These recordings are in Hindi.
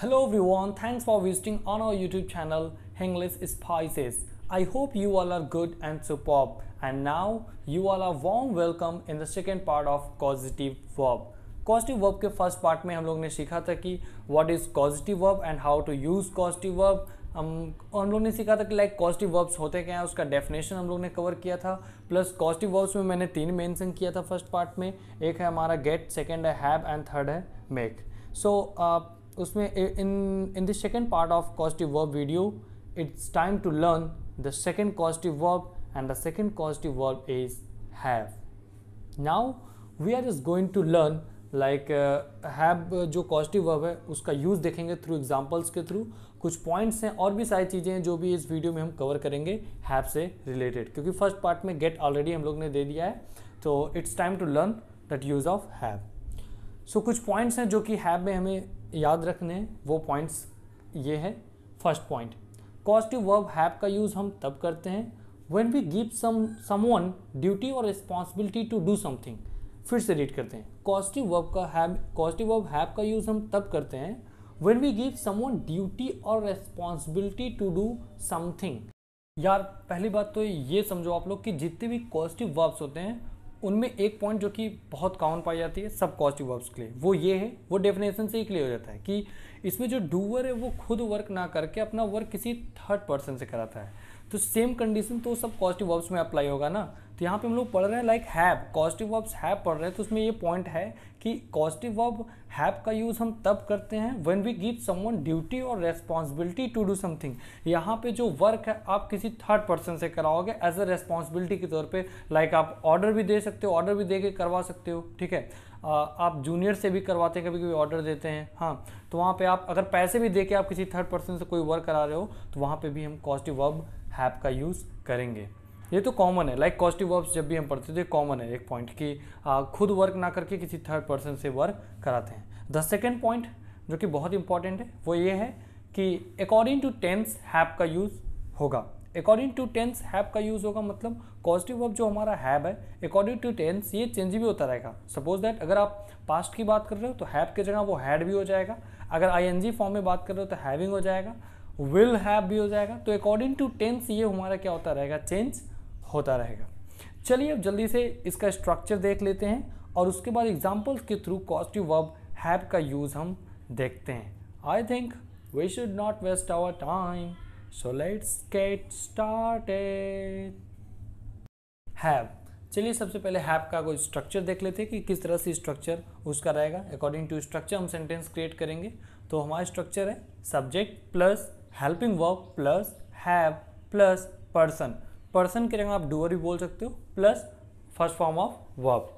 Hello everyone, thanks for visiting on our YouTube channel English Spices. I hope you all are good and superb and now you all are warm welcome in the second part of causative verb. Causative verb के फर्स्ट पार्ट में हम लोग ने सीखा था कि what is causative verb and how to use causative verb हम हम लोग ने सीखा था कि लाइक कॉजिटिव वर्ब्स होते क्या हैं उसका डेफिनेशन हम लोग ने कवर किया था प्लस कॉजिटिव वर्ब्स में मैंने तीन मेंशन किया था फर्स्ट पार्ट में एक है हमारा गेट सेकंड है हैव एंड थर्ड है मेक सो उसमें in in the second part of causative verb video it's time to learn the second causative verb and the second causative verb is have now we are is going to learn like have जो कॉजिटिव वर्ब है उसका यूज़ देखेंगे थ्रू एग्जाम्पल्स के थ्रू कुछ पॉइंट्स हैं और भी सारी चीज़ें हैं जो भी इस वीडियो में हम कवर करेंगे हैव से रिलेटेड क्योंकि फर्स्ट पार्ट में गेट ऑलरेडी हम लोग ने दे दिया है तो it's time to learn that use of have so कुछ पॉइंट्स हैं जो कि हैव में हमें याद रखने वो पॉइंट्स ये है first point causative verb have का यूज़ हम तब करते हैं when we give some someone duty और रिस्पॉन्सिबिलिटी टू डू समथिंग फिर से रीड करते हैं कॉजटिव वर्ब का हैव कॉस्टिव वर्ब हैव का यूज़ हम तब करते हैं when we give someone duty और रेस्पॉन्सिबिलिटी टू डू समथिंग यार पहली बात तो ये समझो आप लोग कि जितने भी कॉजिटिव वर्ब्स होते हैं उनमें एक पॉइंट जो कि बहुत कॉमन पाई जाती है सब कॉस्टिव वर्ब्स के लिए वो ये है वो डेफिनेशन से ही क्लियर हो जाता है कि इसमें जो डूवर है वो खुद वर्क ना करके अपना वर्क किसी थर्ड पर्सन से कराता है तो सेम कंडीशन तो सब पॉजिटिव वर्ब्स में अप्लाई होगा ना तो यहाँ पे हम लोग पढ़ रहे हैं like have positive verbs have पढ़ रहे हैं तो उसमें ये पॉइंट है कि पॉजिटिव वर्ब हैव का यूज़ हम तब करते हैं when we give someone duty और रेस्पॉन्सिबिलिटी टू डू समथिंग यहाँ पे जो वर्क है आप किसी थर्ड पर्सन से कराओगे एज अ रेस्पॉन्सिबिलिटी के तौर पे लाइक आप ऑर्डर भी दे सकते हो ऑर्डर भी दे के करवा सकते हो ठीक है आप जूनियर से भी करवाते हैं कभी कभी ऑर्डर देते हैं हाँ तो वहाँ पे आप अगर पैसे भी दे के आप किसी थर्ड पर्सन से कोई वर्क करा रहे हो तो वहाँ पे भी हम पॉजिटिव वर्ब हैप का यूज़ करेंगे ये तो कॉमन है लाइक कॉस्टिव वर्ब्स जब भी हम पढ़ते थे तो कॉमन है एक पॉइंट कि खुद वर्क ना करके किसी थर्ड पर्सन से वर्क कराते हैं द सेकेंड पॉइंट जो कि बहुत इंपॉर्टेंट है वो ये है कि अकॉर्डिंग टू टेंस हैप का यूज़ होगा अकॉर्डिंग टू टेंस हैप का यूज़ होगा मतलब कॉजिटिव वर्ब जो हमारा हैब है अकॉर्डिंग टू टेंस ये चेंज भी होता रहेगा सपोज दैट अगर आप पास्ट की बात कर रहे हो तो हैब की जगह वो हैड भी हो जाएगा अगर आई एन जी फॉर्म में बात कर रहे हो तो हैविंग हो जाएगा विल हैव भी हो जाएगा तो अकॉर्डिंग टू टेंस ये हमारा क्या होता रहेगा चेंज होता रहेगा चलिए अब जल्दी से इसका स्ट्रक्चर देख लेते हैं और उसके बाद एग्जाम्पल्स के थ्रू कॉस्टिव वर्ब हैव का यूज़ हम देखते हैं I think we should not waste our time so let's get started have चलिए सबसे पहले हैव का कोई स्ट्रक्चर देख लेते हैं कि किस तरह से स्ट्रक्चर उसका रहेगा अकॉर्डिंग टू स्ट्रक्चर हम सेंटेंस क्रिएट करेंगे तो हमारा स्ट्रक्चर है subject plus helping verb plus have plus person person की जगह आप डूअर भी बोल सकते हो plus first form of verb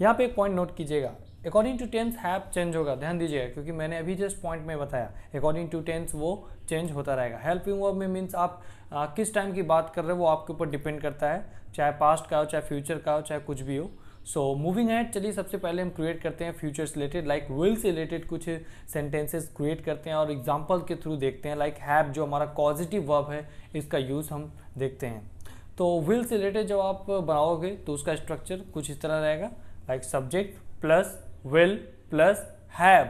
यहाँ पे एक पॉइंट नोट कीजिएगा according to tense have change होगा ध्यान दीजिएगा क्योंकि मैंने अभी जस्ट पॉइंट में बताया अकॉर्डिंग टू टेंस वो चेंज होता रहेगा हेल्पिंग वर्ब में मीन्स आप आ, किस टाइम की बात कर रहे हो वो आपके ऊपर डिपेंड करता है चाहे पास्ट का हो चाहे फ्यूचर का हो चाहे कुछ भी हो सो मूविंग है चलिए सबसे पहले हम क्रिएट करते हैं फ्यूचर रिलेटेड लाइक विल से रिलेटेड कुछ सेंटेंसेस क्रिएट करते हैं और एग्जाम्पल के थ्रू देखते हैं लाइक like हैव जो हमारा पॉजिटिव वर्ब है इसका यूज़ हम देखते हैं तो विल से रिलेटेड जब आप बनाओगे तो उसका स्ट्रक्चर कुछ इस तरह रहेगा like subject plus will plus have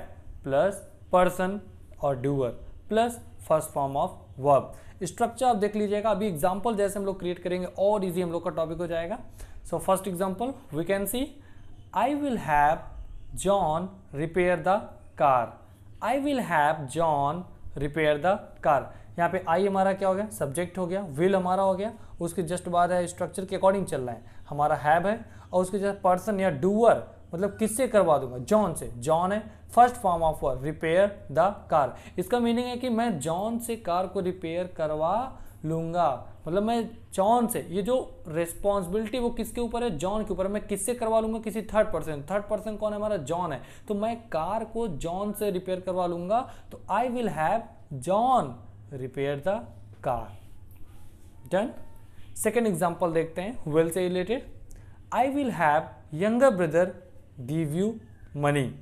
plus person और doer plus first form of verb structure आप देख लीजिएगा अभी एग्जाम्पल जैसे हम लोग क्रिएट करेंगे और इजी हम लोग का टॉपिक हो जाएगा so first example we can see I will have John repair the car I will have John repair the car यहाँ पे आई हमारा क्या हो गया सब्जेक्ट हो गया विल हमारा हो गया उसके जस्ट बाद है स्ट्रक्चर के अकॉर्डिंग चल रहा है हमारा हैब है और उसके जस्ट पर्सन या डूअर मतलब किससे करवा दूंगा जॉन से जॉन है first form of work repair the car इसका मीनिंग है कि मैं जॉन से कार को रिपेयर करवा लूंगा मतलब मैं जॉन से ये जो रिस्पॉन्सिबिलिटी वो किसके ऊपर है जॉन के ऊपर मैं किससे करवा लूंगा किसी थर्ड पर्सन थर्ड पर्सन कौन है हमारा जॉन है तो मैं कार को जॉन से रिपेयर करवा लूंगा तो I will have John repair the car done second example देखते हैं वेल से related I will have younger brother give you money.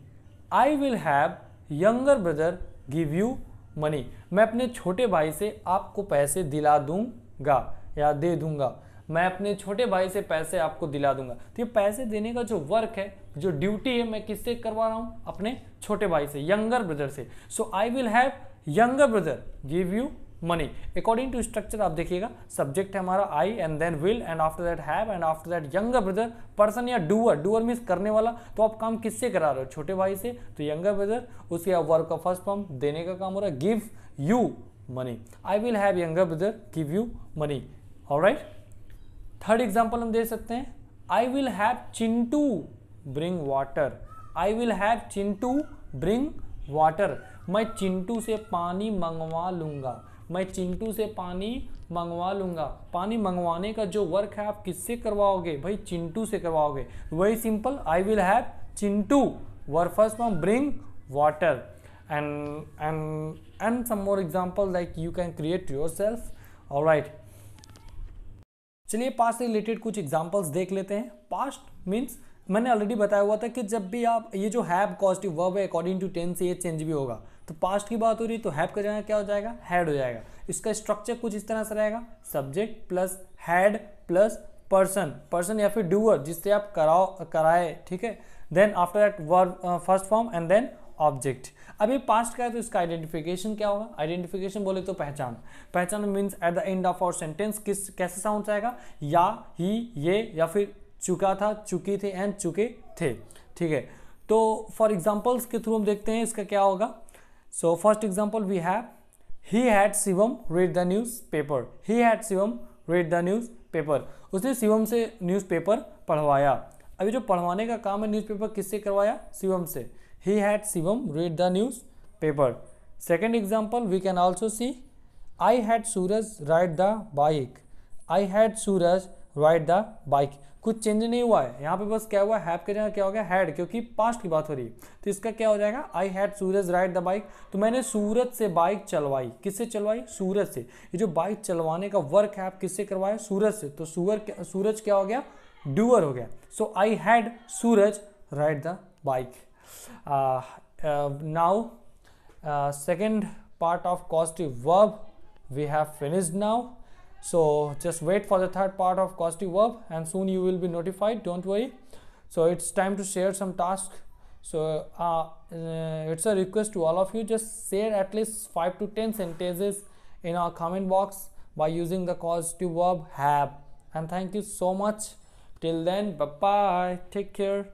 I will have younger brother give you money. मैं अपने छोटे भाई से आपको पैसे दिला दूंगा या दे दूंगा मैं अपने छोटे भाई से पैसे आपको दिला दूंगा तो ये पैसे देने का जो वर्क है जो ड्यूटी है मैं किससे करवा रहा हूँ अपने छोटे भाई से यंगर ब्रदर से so I will have younger brother give you money according to structure आप देखिएगा सब्जेक्ट है हमारा I and then will and after that have and after that younger brother person या डूअर डूअर मीन्स करने वाला तो आप काम किससे करा रहे हो छोटे भाई से तो यंगर ब्रदर उसके अब वर्क का फर्स्ट फॉर्म देने का काम हो रहा है give you money I will have younger brother give you money और राइट थर्ड एग्जाम्पल हम दे सकते हैं I will have Chintu bring water I will have Chintu bring water मैं चिंटू से पानी मंगवा लूंगा मैं चिंटू से पानी मंगवा लूँगा पानी मंगवाने का जो वर्क है आप किससे करवाओगे भाई चिंटू से करवाओगे very simple I will have Chintu work first from bring water and and and some more example like you can create yourself और राइट चलिए पास्ट से रिलेटेड कुछ एग्जाम्पल्स देख लेते हैं पास्ट मीन्स मैंने ऑलरेडी बताया हुआ था कि जब भी आप ये जो हैव पॉजिटिव वर्ब है अकॉर्डिंग टू टेंस ये चेंज भी होगा तो पास्ट की बात हो रही है तो हैप का जगह क्या हो जाएगा हैड हो जाएगा इसका स्ट्रक्चर कुछ इस तरह से रहेगा subject plus had plus person person या फिर डूअर जिससे आप कराओ कराए ठीक है then after that verb first form and then object अभी पास्ट का है तो इसका आइडेंटिफिकेशन क्या होगा आइडेंटिफिकेशन बोले तो पहचान पहचान means at the end of our sentence किस कैसे साउंड आएगा या ही ये या फिर चुका था चुकी थे एंड चुके थे ठीक है तो फॉर एग्जाम्पल्स के थ्रू हम देखते हैं इसका क्या होगा So first example we have he had Shivam read the newspaper. He had Shivam read the newspaper. उसने शिवम से newspaper पढ़वाया अभी जो पढ़वाने का काम है न्यूज़पेपर किससे करवाया शिवम से ही had Shivam read the newspaper second example we can also see I had Suraj ride the bike I had Suraj ride the bike कुछ चेंज नहीं हुआ है यहाँ पे बस क्या हुआ हैप के जगह क्या हो गया हैड क्योंकि पास्ट की बात हो रही है तो इसका क्या हो जाएगा I had Suraj ride the bike तो मैंने सूरज से बाइक चलवाई किससे चलवाई सूरज से ये जो बाइक चलवाने का वर्क है आप किससे करवाया सूरज से तो सूरज सूरज क्या हो गया डूअर हो गया so I had Suraj ride the bike now second part of causative verb we have finished now so just wait for the third part of causative verb and soon you will be notified don't worry so it's time to share some task so uh, uh, it's a request to all of you just share at least 5 to 10 sentences in our comment box by using the causative verb have and thank you so much till then bye bye take care